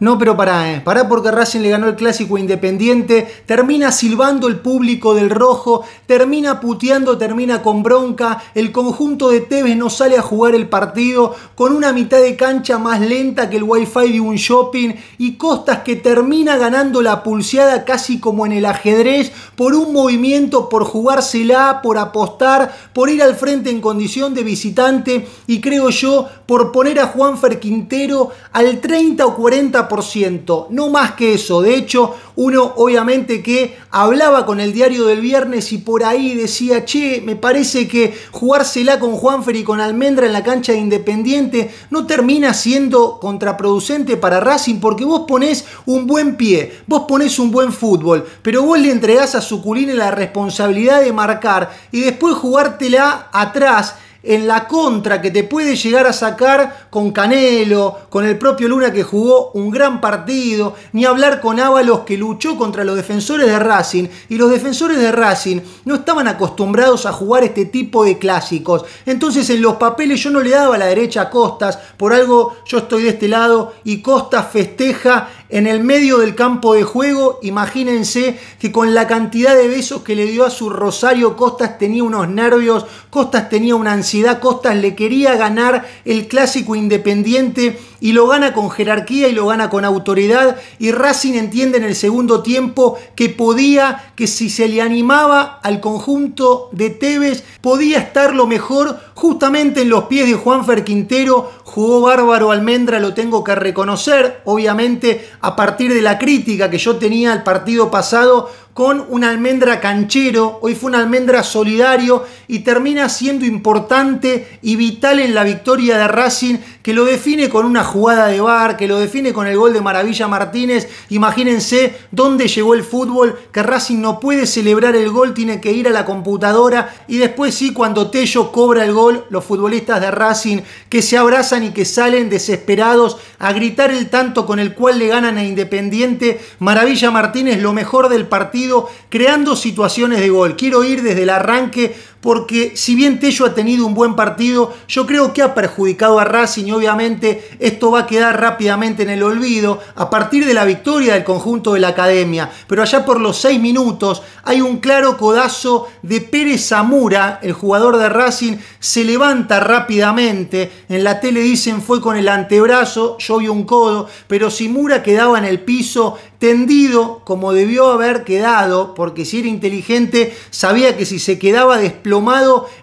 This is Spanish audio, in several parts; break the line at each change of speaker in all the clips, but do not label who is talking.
No, pero pará, para eh. pará porque Racing le ganó el clásico independiente, termina silbando el público del rojo, termina puteando, termina con bronca, el conjunto de Tevez no sale a jugar el partido, con una mitad de cancha más lenta que el wifi de un shopping y Costas que termina ganando la pulseada casi como en el ajedrez, por un movimiento, por jugársela, por apostar, por ir al frente en condición de visitante y creo yo, por poner a Juanfer Quintero al 30 o 40 no más que eso. De hecho, uno obviamente que hablaba con el diario del viernes y por ahí decía, che, me parece que jugársela con Juanfer y con Almendra en la cancha de Independiente no termina siendo contraproducente para Racing porque vos ponés un buen pie, vos ponés un buen fútbol, pero vos le entregás a Suculini la responsabilidad de marcar y después jugártela atrás en la contra que te puede llegar a sacar con Canelo, con el propio Luna que jugó un gran partido, ni hablar con Ábalos que luchó contra los defensores de Racing. Y los defensores de Racing no estaban acostumbrados a jugar este tipo de clásicos. Entonces en los papeles yo no le daba la derecha a Costas, por algo yo estoy de este lado y Costas festeja en el medio del campo de juego. Imagínense que con la cantidad de besos que le dio a su Rosario, Costas tenía unos nervios, Costas tenía una ansiedad, Costas le quería ganar el clásico independiente y lo gana con jerarquía y lo gana con autoridad. Y Racing entiende en el segundo tiempo que podía, que si se le animaba al conjunto de Tevez, podía estar lo mejor Justamente en los pies de Juanfer Quintero jugó bárbaro Almendra, lo tengo que reconocer. Obviamente, a partir de la crítica que yo tenía al partido pasado, con una almendra canchero, hoy fue una almendra solidario y termina siendo importante y vital en la victoria de Racing, que lo define con una jugada de bar, que lo define con el gol de Maravilla Martínez. Imagínense dónde llegó el fútbol, que Racing no puede celebrar el gol, tiene que ir a la computadora y después sí, cuando Tello cobra el gol, los futbolistas de Racing que se abrazan y que salen desesperados a gritar el tanto con el cual le ganan a Independiente. Maravilla Martínez, lo mejor del partido creando situaciones de gol. Quiero ir desde el arranque porque si bien Tello ha tenido un buen partido, yo creo que ha perjudicado a Racing y obviamente esto va a quedar rápidamente en el olvido a partir de la victoria del conjunto de la academia. Pero allá por los seis minutos hay un claro codazo de Pérez Zamora, el jugador de Racing, se levanta rápidamente, en la tele dicen fue con el antebrazo, yo vi un codo, pero Simura quedaba en el piso tendido como debió haber quedado, porque si era inteligente sabía que si se quedaba desplazado,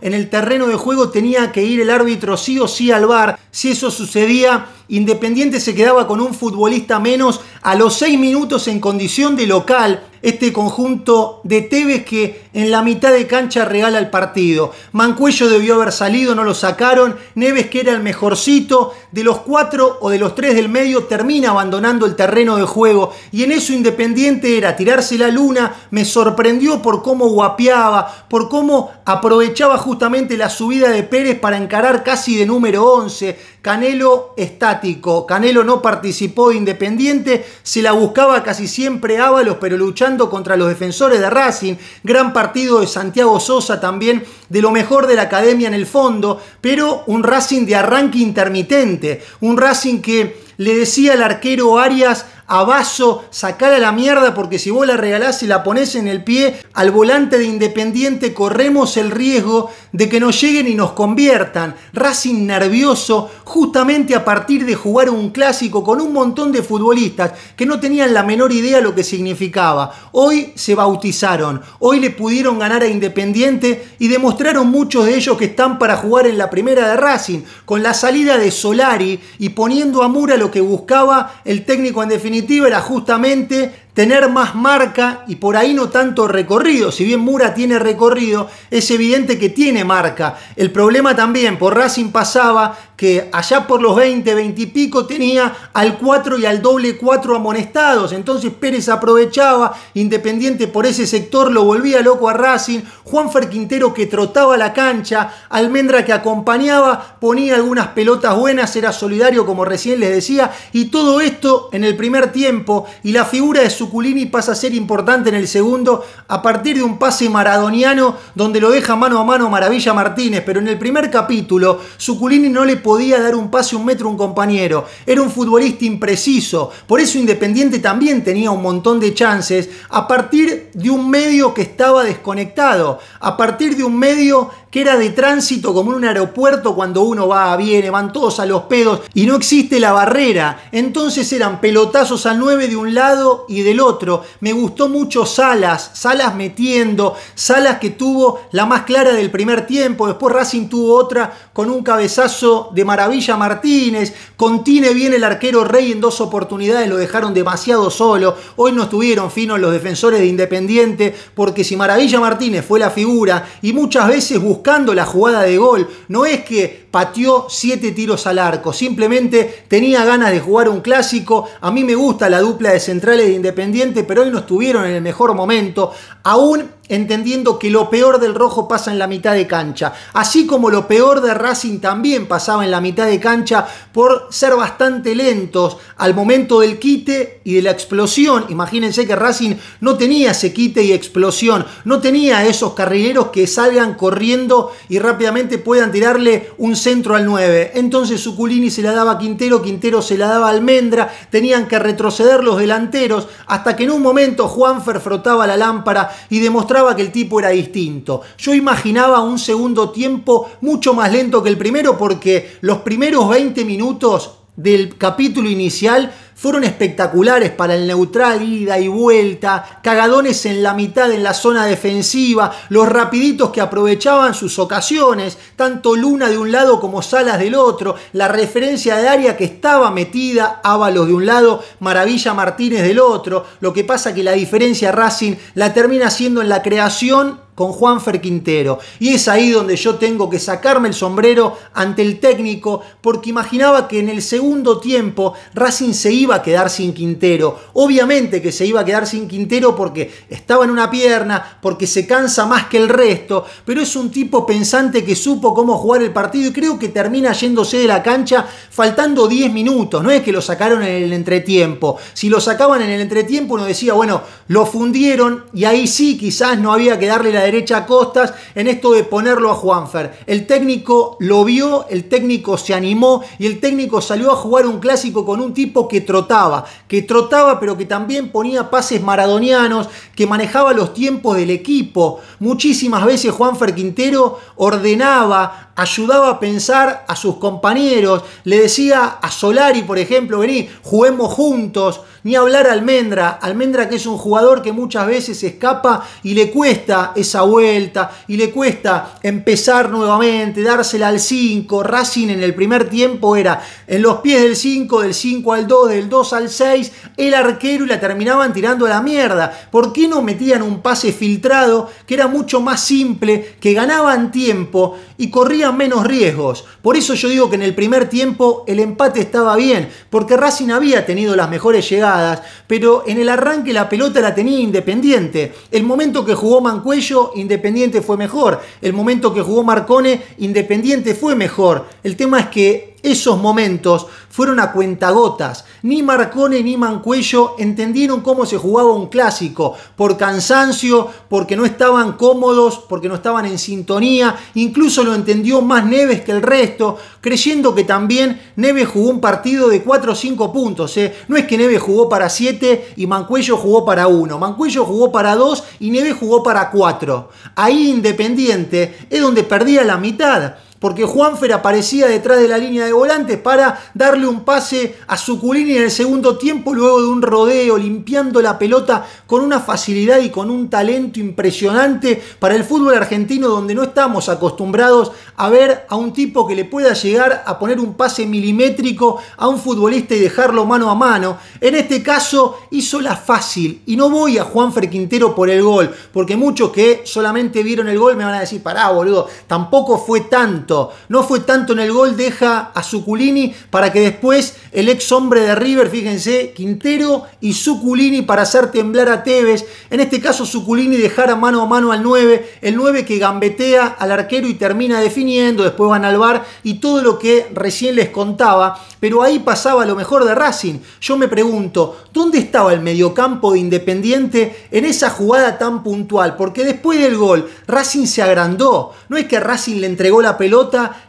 en el terreno de juego, tenía que ir el árbitro sí o sí al bar. Si eso sucedía, Independiente se quedaba con un futbolista menos a los 6 minutos en condición de local. Este conjunto de Tevez que en la mitad de cancha regala el partido. Mancuello debió haber salido, no lo sacaron. Neves, que era el mejorcito, de los cuatro o de los tres del medio, termina abandonando el terreno de juego. Y en eso Independiente era tirarse la luna. Me sorprendió por cómo guapeaba, por cómo aprovechaba justamente la subida de Pérez para encarar casi de número 11 Canelo estático. Canelo no participó Independiente, se la buscaba casi siempre Ávalos, pero luchando contra los defensores de Racing. Gran partido de Santiago Sosa también, de lo mejor de la academia en el fondo, pero un Racing de arranque intermitente, un Racing que le decía al arquero Arias a Vaso, sacala a la mierda porque si vos la regalás y la ponés en el pie al volante de Independiente corremos el riesgo de que nos lleguen y nos conviertan. Racing nervioso justamente a partir de jugar un clásico con un montón de futbolistas que no tenían la menor idea lo que significaba. Hoy se bautizaron, hoy le pudieron ganar a Independiente y demostraron muchos de ellos que están para jugar en la primera de Racing, con la salida de Solari y poniendo a Mura lo que buscaba el técnico en definitiva era justamente tener más marca y por ahí no tanto recorrido. Si bien Mura tiene recorrido, es evidente que tiene marca. El problema también, por Racing pasaba que allá por los 20, 20 y pico tenía al 4 y al doble 4 amonestados. Entonces Pérez aprovechaba, Independiente por ese sector lo volvía loco a Racing. Juanfer Quintero que trotaba la cancha, Almendra que acompañaba, ponía algunas pelotas buenas, era solidario como recién les decía. Y todo esto en el primer tiempo y la figura de su Suculini pasa a ser importante en el segundo a partir de un pase maradoniano donde lo deja mano a mano Maravilla Martínez, pero en el primer capítulo Suculini no le podía dar un pase un metro a un compañero, era un futbolista impreciso, por eso Independiente también tenía un montón de chances a partir de un medio que estaba desconectado, a partir de un medio que era de tránsito como en un aeropuerto cuando uno va, viene, van todos a los pedos y no existe la barrera. Entonces eran pelotazos al 9 de un lado y del otro. Me gustó mucho Salas, Salas metiendo, Salas que tuvo la más clara del primer tiempo, después Racing tuvo otra con un cabezazo de maravilla Martínez, contiene bien el arquero Rey en dos oportunidades, lo dejaron demasiado solo, hoy no estuvieron finos los defensores de Independiente, porque si Maravilla Martínez fue la figura y muchas veces buscó la jugada de gol. No es que Patió 7 tiros al arco. Simplemente tenía ganas de jugar un clásico. A mí me gusta la dupla de centrales de Independiente, pero hoy no estuvieron en el mejor momento. Aún entendiendo que lo peor del rojo pasa en la mitad de cancha, así como lo peor de Racing también pasaba en la mitad de cancha por ser bastante lentos al momento del quite y de la explosión. Imagínense que Racing no tenía ese quite y explosión, no tenía esos carrileros que salgan corriendo y rápidamente puedan tirarle un centro al 9. Entonces Suculini se la daba a Quintero, Quintero se la daba a Almendra, tenían que retroceder los delanteros hasta que en un momento Juanfer frotaba la lámpara y demostraba que el tipo era distinto. Yo imaginaba un segundo tiempo mucho más lento que el primero porque los primeros 20 minutos del capítulo inicial fueron espectaculares para el neutral, ida y vuelta, cagadones en la mitad en la zona defensiva, los rapiditos que aprovechaban sus ocasiones, tanto Luna de un lado como Salas del otro, la referencia de área que estaba metida, Ábalos de un lado, Maravilla Martínez del otro, lo que pasa que la diferencia Racing la termina haciendo en la creación con Juanfer Quintero. Y es ahí donde yo tengo que sacarme el sombrero ante el técnico, porque imaginaba que en el segundo tiempo Racing se iba a quedar sin Quintero. Obviamente que se iba a quedar sin Quintero porque estaba en una pierna, porque se cansa más que el resto, pero es un tipo pensante que supo cómo jugar el partido y creo que termina yéndose de la cancha faltando 10 minutos. No es que lo sacaron en el entretiempo. Si lo sacaban en el entretiempo uno decía, bueno, lo fundieron y ahí sí quizás no había que darle la derecha Costas en esto de ponerlo a Juanfer. El técnico lo vio, el técnico se animó y el técnico salió a jugar un clásico con un tipo que trotaba, que trotaba pero que también ponía pases maradonianos, que manejaba los tiempos del equipo. Muchísimas veces Juanfer Quintero ordenaba ayudaba a pensar a sus compañeros, le decía a Solari, por ejemplo, vení, juguemos juntos, ni hablar a Almendra, Almendra que es un jugador que muchas veces escapa y le cuesta esa vuelta, y le cuesta empezar nuevamente, dársela al 5, Racing en el primer tiempo era en los pies del 5, del 5 al 2, del 2 al 6, el arquero y la terminaban tirando a la mierda, ¿por qué no metían un pase filtrado que era mucho más simple, que ganaban tiempo y corrían menos riesgos. Por eso yo digo que en el primer tiempo el empate estaba bien, porque Racing había tenido las mejores llegadas, pero en el arranque la pelota la tenía Independiente. El momento que jugó Mancuello, Independiente fue mejor. El momento que jugó Marcone, Independiente fue mejor. El tema es que esos momentos fueron a cuentagotas. Ni Marcone ni Mancuello entendieron cómo se jugaba un clásico. Por cansancio, porque no estaban cómodos, porque no estaban en sintonía. Incluso lo entendió más Neves que el resto, creyendo que también Neves jugó un partido de 4 o 5 puntos. ¿eh? No es que Neves jugó para 7 y Mancuello jugó para 1. Mancuello jugó para 2 y Neves jugó para 4. Ahí Independiente es donde perdía la mitad porque Juanfer aparecía detrás de la línea de volantes para darle un pase a Suculini en el segundo tiempo, luego de un rodeo, limpiando la pelota con una facilidad y con un talento impresionante para el fútbol argentino, donde no estamos acostumbrados a ver a un tipo que le pueda llegar a poner un pase milimétrico a un futbolista y dejarlo mano a mano. En este caso hizo la fácil, y no voy a Juanfer Quintero por el gol, porque muchos que solamente vieron el gol me van a decir, pará, boludo, tampoco fue tanto no fue tanto en el gol, deja a Suculini para que después el ex hombre de River, fíjense, Quintero y Suculini para hacer temblar a Tevez. En este caso Zuculini dejara mano a mano al 9, el 9 que gambetea al arquero y termina definiendo, después van al bar y todo lo que recién les contaba, pero ahí pasaba lo mejor de Racing. Yo me pregunto, ¿dónde estaba el mediocampo de Independiente en esa jugada tan puntual? Porque después del gol, Racing se agrandó. No es que Racing le entregó la pelota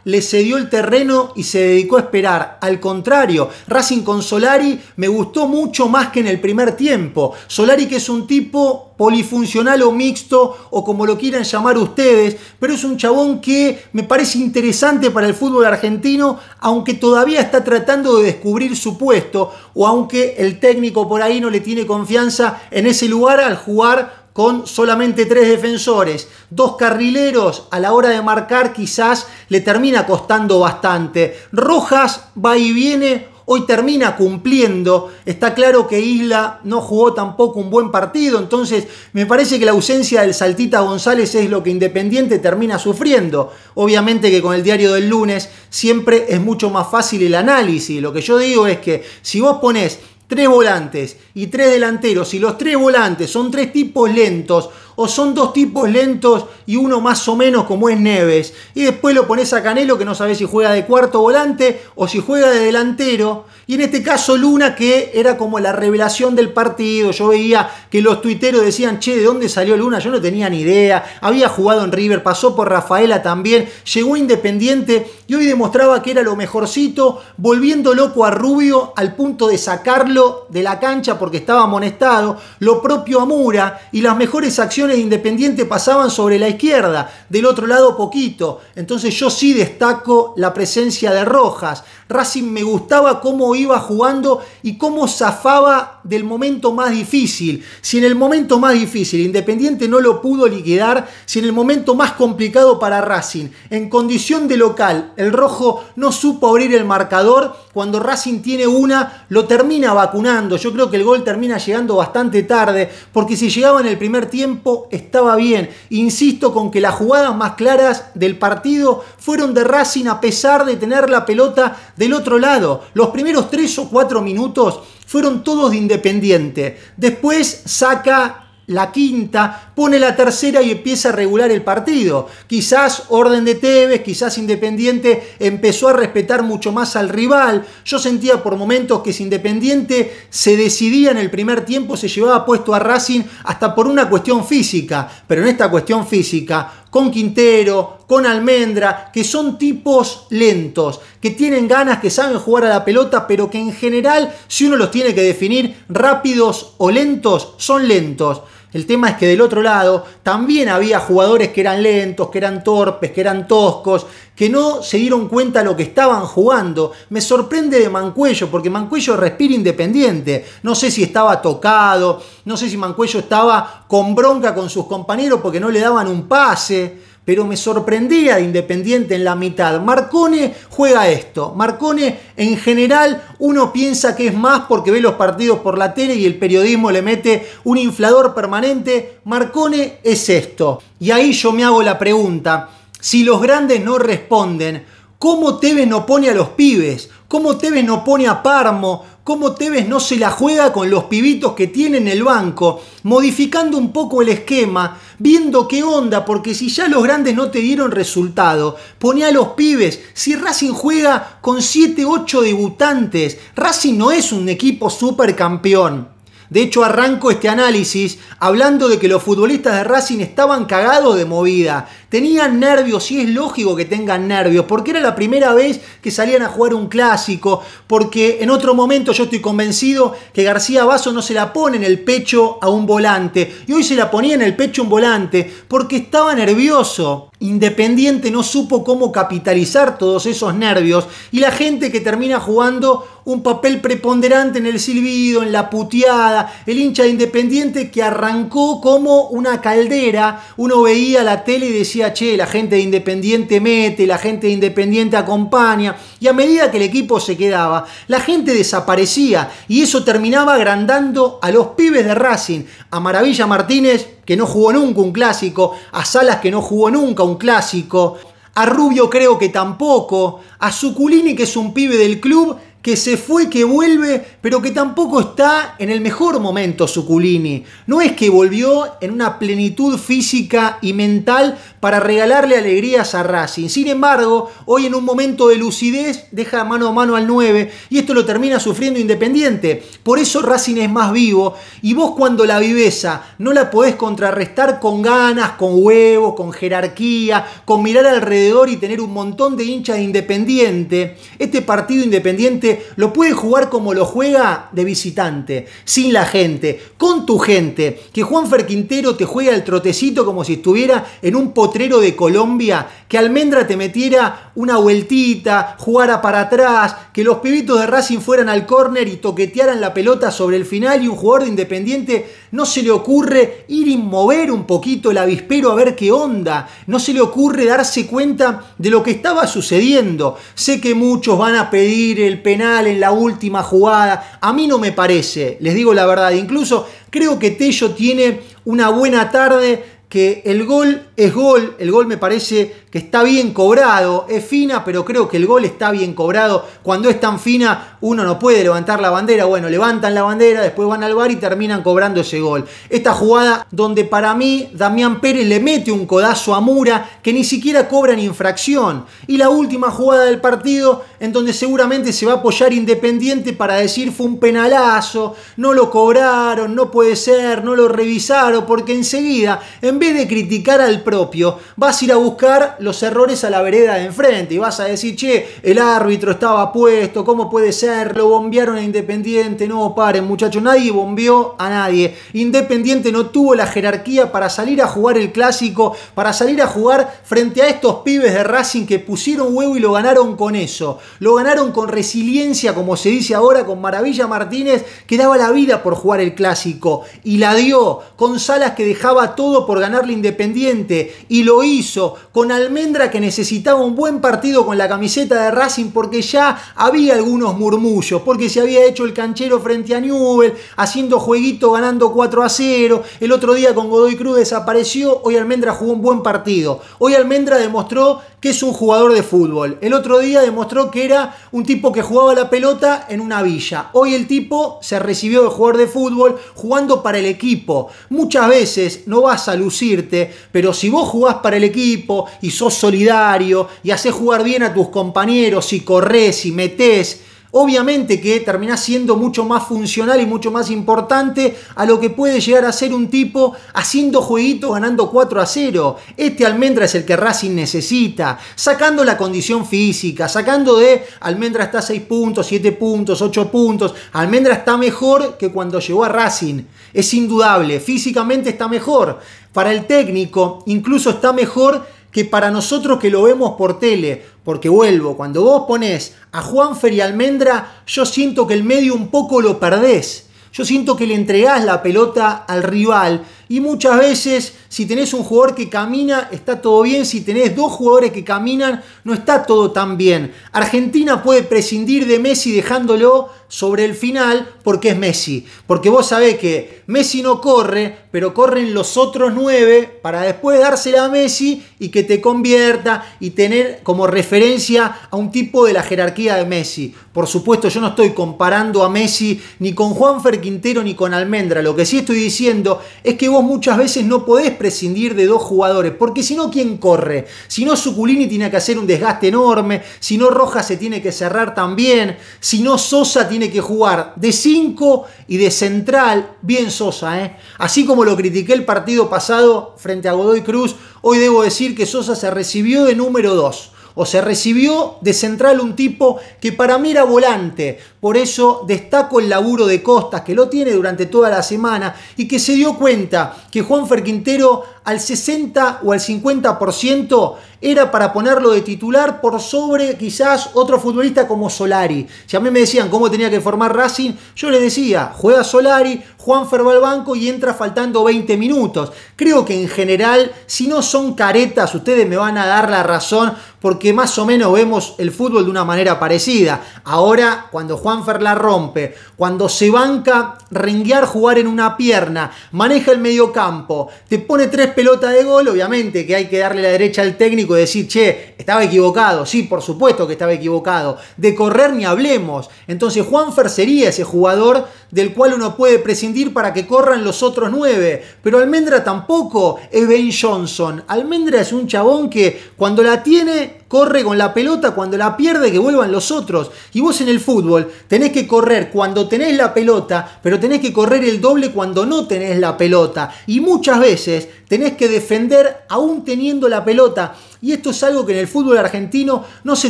le cedió el terreno y se dedicó a esperar. Al contrario, Racing con Solari me gustó mucho más que en el primer tiempo. Solari que es un tipo polifuncional o mixto o como lo quieran llamar ustedes, pero es un chabón que me parece interesante para el fútbol argentino, aunque todavía está tratando de descubrir su puesto o aunque el técnico por ahí no le tiene confianza en ese lugar al jugar con solamente tres defensores, dos carrileros, a la hora de marcar quizás le termina costando bastante. Rojas va y viene, hoy termina cumpliendo. Está claro que Isla no jugó tampoco un buen partido, entonces me parece que la ausencia del Saltita González es lo que Independiente termina sufriendo. Obviamente que con el diario del lunes siempre es mucho más fácil el análisis. Lo que yo digo es que si vos ponés tres volantes y tres delanteros, y los tres volantes son tres tipos lentos, o son dos tipos lentos y uno más o menos como es Neves. Y después lo pones a Canelo que no sabe si juega de cuarto volante o si juega de delantero. Y en este caso Luna que era como la revelación del partido. Yo veía que los tuiteros decían, che, ¿de dónde salió Luna? Yo no tenía ni idea. Había jugado en River, pasó por Rafaela también, llegó Independiente y hoy demostraba que era lo mejorcito, volviendo loco a Rubio al punto de sacarlo de la cancha porque estaba amonestado. Lo propio Mura y las mejores acciones independiente pasaban sobre la izquierda, del otro lado poquito. Entonces yo sí destaco la presencia de Rojas. Racing me gustaba cómo iba jugando y cómo zafaba del momento más difícil. Si en el momento más difícil Independiente no lo pudo liquidar, si en el momento más complicado para Racing, en condición de local, el rojo no supo abrir el marcador, cuando Racing tiene una, lo termina vacunando. Yo creo que el gol termina llegando bastante tarde, porque si llegaba en el primer tiempo estaba bien. Insisto con que las jugadas más claras del partido fueron de Racing a pesar de tener la pelota del otro lado. Los primeros tres o cuatro minutos fueron todos de Independiente. Después saca la quinta, pone la tercera y empieza a regular el partido. Quizás Orden de Tevez, quizás Independiente empezó a respetar mucho más al rival. Yo sentía por momentos que si Independiente se decidía en el primer tiempo, se llevaba puesto a Racing hasta por una cuestión física. Pero en esta cuestión física, con Quintero, con Almendra, que son tipos lentos, que tienen ganas, que saben jugar a la pelota, pero que en general, si uno los tiene que definir rápidos o lentos, son lentos. El tema es que del otro lado también había jugadores que eran lentos, que eran torpes, que eran toscos, que no se dieron cuenta lo que estaban jugando. Me sorprende de Mancuello, porque Mancuello respira independiente. No sé si estaba tocado, no sé si Mancuello estaba con bronca con sus compañeros porque no le daban un pase pero me sorprendía de Independiente en la mitad. Marcone juega esto. Marcone en general uno piensa que es más porque ve los partidos por la tele y el periodismo le mete un inflador permanente. Marcone es esto. Y ahí yo me hago la pregunta, si los grandes no responden, cómo Tevez no pone a los pibes, cómo Tevez no pone a Parmo, cómo Tevez no se la juega con los pibitos que tiene en el banco, modificando un poco el esquema, viendo qué onda, porque si ya los grandes no te dieron resultado, pone a los pibes, si Racing juega con 7, 8 debutantes, Racing no es un equipo supercampeón. De hecho, arranco este análisis hablando de que los futbolistas de Racing estaban cagados de movida. Tenían nervios y es lógico que tengan nervios, porque era la primera vez que salían a jugar un clásico, porque en otro momento yo estoy convencido que García Basso no se la pone en el pecho a un volante, y hoy se la ponía en el pecho a un volante, porque estaba nervioso, Independiente no supo cómo capitalizar todos esos nervios y la gente que termina jugando un papel preponderante en el silbido, en la puteada, el hincha de Independiente que arrancó como una caldera, uno veía la tele y decía, che, la gente de Independiente mete, la gente de Independiente acompaña, y a medida que el equipo se quedaba, la gente desaparecía y eso terminaba agrandando a los pibes de Racing, a Maravilla Martínez que no jugó nunca un clásico, a Salas que no jugó nunca un clásico, a Rubio creo que tampoco, a Suculini que es un pibe del club se fue, que vuelve, pero que tampoco está en el mejor momento Suculini. No es que volvió en una plenitud física y mental para regalarle alegrías a Racing. Sin embargo, hoy en un momento de lucidez deja mano a mano al 9 y esto lo termina sufriendo Independiente. Por eso Racing es más vivo y vos cuando la viveza no la podés contrarrestar con ganas, con huevos, con jerarquía, con mirar alrededor y tener un montón de hinchas de Independiente, este partido Independiente lo puede jugar como lo juega de visitante, sin la gente, con tu gente. Que Juan Ferquintero te juega el trotecito como si estuviera en un potrero de Colombia que Almendra te metiera una vueltita, jugara para atrás, que los pibitos de Racing fueran al córner y toquetearan la pelota sobre el final y un jugador de Independiente no se le ocurre ir y mover un poquito el avispero a ver qué onda, no se le ocurre darse cuenta de lo que estaba sucediendo. Sé que muchos van a pedir el penal en la última jugada, a mí no me parece, les digo la verdad, incluso creo que Tello tiene una buena tarde que el gol es gol, el gol me parece que está bien cobrado, es fina, pero creo que el gol está bien cobrado. Cuando es tan fina, uno no puede levantar la bandera. Bueno, levantan la bandera, después van al bar y terminan cobrando ese gol. Esta jugada donde para mí Damián Pérez le mete un codazo a Mura que ni siquiera cobran infracción. Y la última jugada del partido en donde seguramente se va a apoyar Independiente para decir fue un penalazo, no lo cobraron, no puede ser, no lo revisaron, porque enseguida, en vez de criticar al propio, vas a ir a buscar los errores a la vereda de enfrente y vas a decir, che, el árbitro estaba puesto, ¿cómo puede ser? Lo bombearon a Independiente, no paren muchachos, nadie bombeó a nadie. Independiente no tuvo la jerarquía para salir a jugar el clásico, para salir a jugar frente a estos pibes de Racing que pusieron huevo y lo ganaron con eso. Lo ganaron con resiliencia, como se dice ahora, con Maravilla Martínez, que daba la vida por jugar el clásico y la dio, con Salas que dejaba todo por ganarle Independiente y lo hizo, con Al Almendra que necesitaba un buen partido con la camiseta de Racing porque ya había algunos murmullos, porque se había hecho el canchero frente a Newell, haciendo jueguito ganando 4 a 0, el otro día con Godoy Cruz desapareció, hoy Almendra jugó un buen partido, hoy Almendra demostró que es un jugador de fútbol. El otro día demostró que era un tipo que jugaba la pelota en una villa. Hoy el tipo se recibió de jugador de fútbol jugando para el equipo. Muchas veces no vas a lucirte, pero si vos jugás para el equipo y sos solidario y haces jugar bien a tus compañeros, y corres, y metes, Obviamente que termina siendo mucho más funcional y mucho más importante a lo que puede llegar a ser un tipo haciendo jueguitos ganando 4 a 0. Este Almendra es el que Racing necesita, sacando la condición física, sacando de Almendra está 6 puntos, 7 puntos, 8 puntos. Almendra está mejor que cuando llegó a Racing. Es indudable, físicamente está mejor. Para el técnico incluso está mejor que para nosotros que lo vemos por tele, porque vuelvo, cuando vos pones a Juan y Almendra, yo siento que el medio un poco lo perdés. Yo siento que le entregás la pelota al rival y muchas veces, si tenés un jugador que camina, está todo bien. Si tenés dos jugadores que caminan, no está todo tan bien. Argentina puede prescindir de Messi dejándolo sobre el final porque es Messi. Porque vos sabés que Messi no corre, pero corren los otros nueve para después dársela a Messi y que te convierta y tener como referencia a un tipo de la jerarquía de Messi. Por supuesto, yo no estoy comparando a Messi ni con Juanfer Quintero ni con Almendra. Lo que sí estoy diciendo es que vos muchas veces no podés prescindir de dos jugadores, porque si no, ¿quién corre? Si no, Suculini tiene que hacer un desgaste enorme, si no, Rojas se tiene que cerrar también, si no, Sosa tiene que jugar de 5 y de central, bien Sosa, ¿eh? Así como lo critiqué el partido pasado frente a Godoy Cruz, hoy debo decir que Sosa se recibió de número 2. O se recibió de central un tipo que para mí era volante. Por eso destaco el laburo de Costas, que lo tiene durante toda la semana y que se dio cuenta que Juan Ferquintero al 60 o al 50% era para ponerlo de titular por sobre quizás otro futbolista como Solari. Si a mí me decían cómo tenía que formar Racing, yo le decía, juega Solari, Juanfer va al banco y entra faltando 20 minutos. Creo que en general, si no son caretas, ustedes me van a dar la razón porque más o menos vemos el fútbol de una manera parecida. Ahora, cuando Juanfer la rompe, cuando se banca renguear jugar en una pierna, maneja el medio campo te pone tres pelotas de gol, obviamente que hay que darle la derecha al técnico de decir, che, estaba equivocado, sí, por supuesto que estaba equivocado. De correr ni hablemos. Entonces Juanfer sería ese jugador del cual uno puede prescindir para que corran los otros nueve. Pero Almendra tampoco es Ben Johnson. Almendra es un chabón que cuando la tiene corre con la pelota cuando la pierde que vuelvan los otros. Y vos en el fútbol tenés que correr cuando tenés la pelota, pero tenés que correr el doble cuando no tenés la pelota. Y muchas veces tenés que defender aún teniendo la pelota. Y esto es algo que en el fútbol argentino no se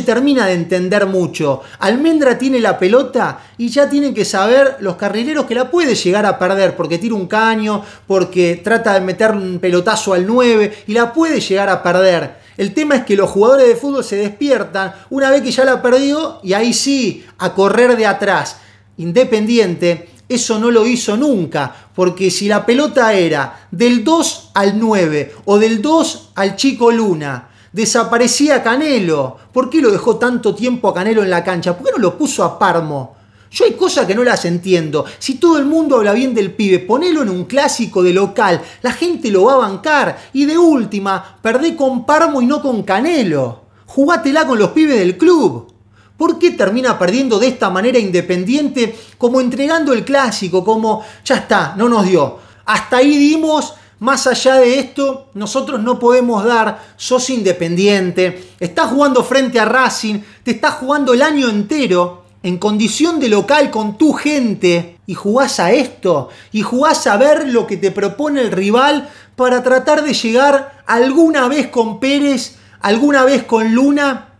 termina de entender mucho. Almendra tiene la pelota y ya tienen que saber los carrileros que la puede llegar a perder porque tira un caño, porque trata de meter un pelotazo al 9 y la puede llegar a perder. El tema es que los jugadores de fútbol se despiertan una vez que ya la ha perdido y ahí sí, a correr de atrás. Independiente, eso no lo hizo nunca, porque si la pelota era del 2 al 9 o del 2 al Chico Luna, desaparecía Canelo. ¿Por qué lo dejó tanto tiempo a Canelo en la cancha? ¿Por qué no lo puso a Parmo? Yo hay cosas que no las entiendo. Si todo el mundo habla bien del pibe, ponelo en un clásico de local. La gente lo va a bancar. Y de última, perdé con Parmo y no con Canelo. Jugátela con los pibes del club. ¿Por qué termina perdiendo de esta manera independiente? Como entregando el clásico, como ya está, no nos dio. Hasta ahí dimos, más allá de esto, nosotros no podemos dar, sos independiente, estás jugando frente a Racing, te estás jugando el año entero, en condición de local con tu gente y jugás a esto y jugás a ver lo que te propone el rival para tratar de llegar alguna vez con Pérez, alguna vez con Luna,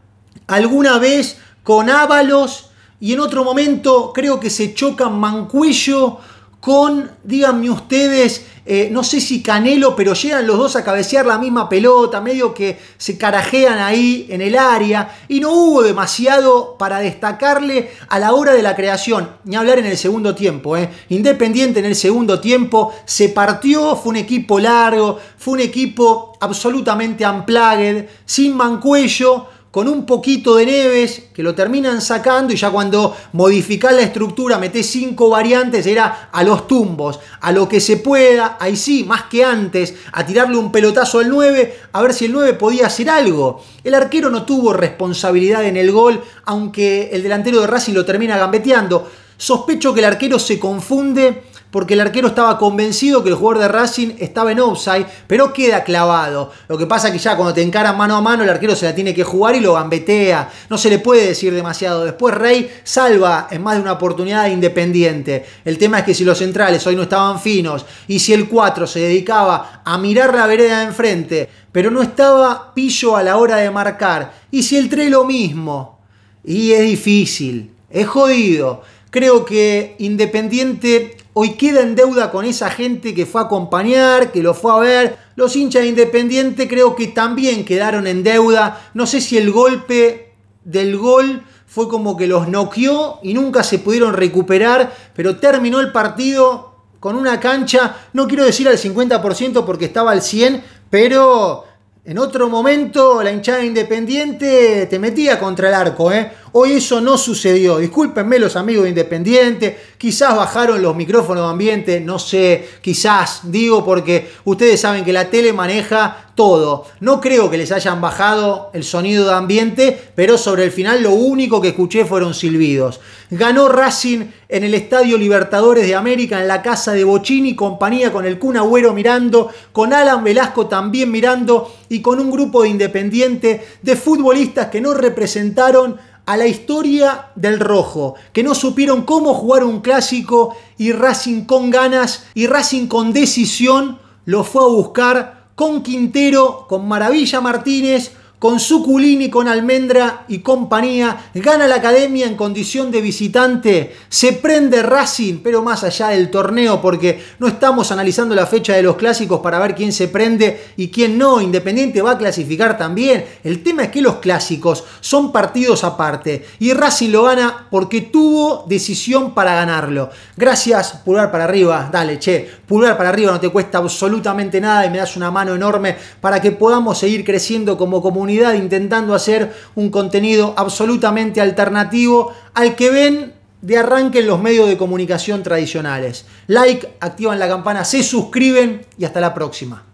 alguna vez con Ábalos y en otro momento creo que se chocan Mancuello con, díganme ustedes, eh, no sé si Canelo, pero llegan los dos a cabecear la misma pelota, medio que se carajean ahí en el área, y no hubo demasiado para destacarle a la hora de la creación, ni hablar en el segundo tiempo. Eh. Independiente en el segundo tiempo, se partió, fue un equipo largo, fue un equipo absolutamente unplugged, sin mancuello, con un poquito de Neves, que lo terminan sacando y ya cuando modificar la estructura, metés cinco variantes, era a los tumbos, a lo que se pueda, ahí sí, más que antes, a tirarle un pelotazo al 9, a ver si el 9 podía hacer algo. El arquero no tuvo responsabilidad en el gol, aunque el delantero de Racing lo termina gambeteando. Sospecho que el arquero se confunde porque el arquero estaba convencido que el jugador de Racing estaba en offside, pero queda clavado. Lo que pasa es que ya cuando te encaran mano a mano, el arquero se la tiene que jugar y lo gambetea. No se le puede decir demasiado. Después Rey salva en más de una oportunidad independiente. El tema es que si los centrales hoy no estaban finos y si el 4 se dedicaba a mirar la vereda de enfrente, pero no estaba pillo a la hora de marcar, y si el 3 lo mismo. Y es difícil, es jodido. Creo que Independiente Hoy queda en deuda con esa gente que fue a acompañar, que lo fue a ver. Los hinchas de Independiente creo que también quedaron en deuda. No sé si el golpe del gol fue como que los noqueó y nunca se pudieron recuperar, pero terminó el partido con una cancha, no quiero decir al 50% porque estaba al 100, pero en otro momento la hinchada Independiente te metía contra el arco. ¿eh? Hoy eso no sucedió. Discúlpenme los amigos de Independiente, quizás bajaron los micrófonos de ambiente, no sé, quizás digo porque ustedes saben que la tele maneja todo. No creo que les hayan bajado el sonido de ambiente, pero sobre el final lo único que escuché fueron silbidos. Ganó Racing en el Estadio Libertadores de América, en la casa de Bochini compañía, con el cunagüero mirando, con Alan Velasco también mirando y con un grupo de Independiente de futbolistas que no representaron a la historia del rojo, que no supieron cómo jugar un clásico y Racing con ganas y Racing con decisión lo fue a buscar con Quintero, con Maravilla Martínez, con Suculini, con Almendra y compañía, gana la academia en condición de visitante, se prende Racing, pero más allá del torneo, porque no estamos analizando la fecha de los clásicos para ver quién se prende y quién no, Independiente va a clasificar también, el tema es que los clásicos son partidos aparte y Racing lo gana porque tuvo decisión para ganarlo. Gracias, pulgar para arriba, dale, che, pulgar para arriba, no te cuesta absolutamente nada y me das una mano enorme para que podamos seguir creciendo como comunidad intentando hacer un contenido absolutamente alternativo al que ven de arranque en los medios de comunicación tradicionales. Like, activan la campana, se suscriben y hasta la próxima.